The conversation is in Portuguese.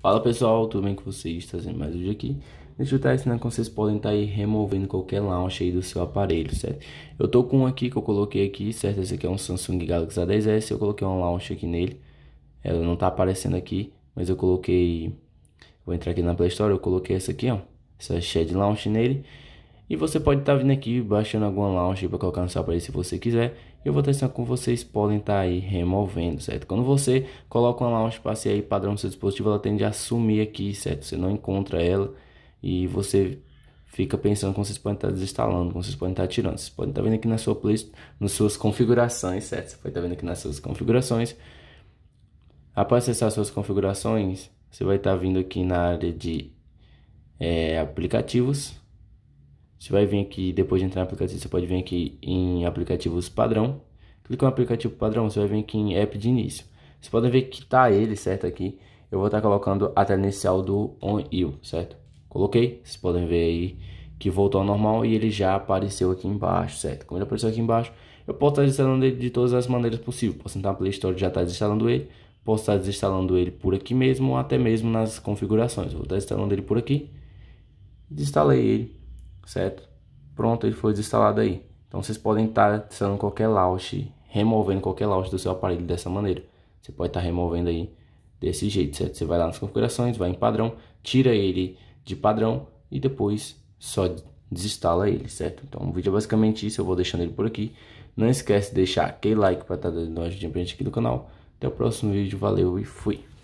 Fala pessoal, tudo bem com vocês? Trazendo mais um vídeo aqui. Deixa eu ensinar como vocês podem estar aí removendo qualquer launch aí do seu aparelho, certo? Eu tô com um aqui que eu coloquei aqui, certo? Esse aqui é um Samsung Galaxy A10s, eu coloquei um launch aqui nele. Ela não tá aparecendo aqui, mas eu coloquei... Vou entrar aqui na Play Store, eu coloquei essa aqui, ó. Essa Shed Launch nele. E você pode estar tá vindo aqui baixando alguma launch para colocar no seu aparelho se você quiser. Eu vou testar com vocês, podem estar tá aí removendo, certo? Quando você coloca uma launch passe aí padrão no seu dispositivo, ela tende a sumir aqui, certo? Você não encontra ela e você fica pensando como vocês podem estar tá desinstalando, como vocês podem estar tá tirando. Vocês podem estar tá vendo aqui na sua playlist, nas suas configurações, certo? Você pode estar tá vendo aqui nas suas configurações. Após acessar suas configurações, você vai estar vindo aqui na área de é, aplicativos você vai vir aqui, depois de entrar no aplicativo, você pode vir aqui em aplicativos padrão. Clica no aplicativo padrão, você vai vir aqui em app de início. Vocês podem ver que tá ele, certo, aqui. Eu vou estar tá colocando a tela inicial do OnIll, certo? Coloquei, vocês podem ver aí que voltou ao normal e ele já apareceu aqui embaixo, certo? Como ele apareceu aqui embaixo, eu posso tá estar instalando ele de todas as maneiras possíveis. Posso entrar na Play Store já estar tá desinstalando ele, posso estar tá desinstalando ele por aqui mesmo ou até mesmo nas configurações. Eu vou estar instalando ele por aqui, desinstalei ele certo? Pronto, ele foi desinstalado aí. Então vocês podem estar tá tirando qualquer launch, removendo qualquer launch do seu aparelho dessa maneira. Você pode estar tá removendo aí desse jeito, certo? Você vai lá nas configurações, vai em padrão, tira ele de padrão e depois só desinstala ele, certo? Então o vídeo é basicamente isso, eu vou deixando ele por aqui. Não esquece de deixar aquele like para estar tá dando uma ajudinha pra gente aqui do canal. Até o próximo vídeo, valeu e fui!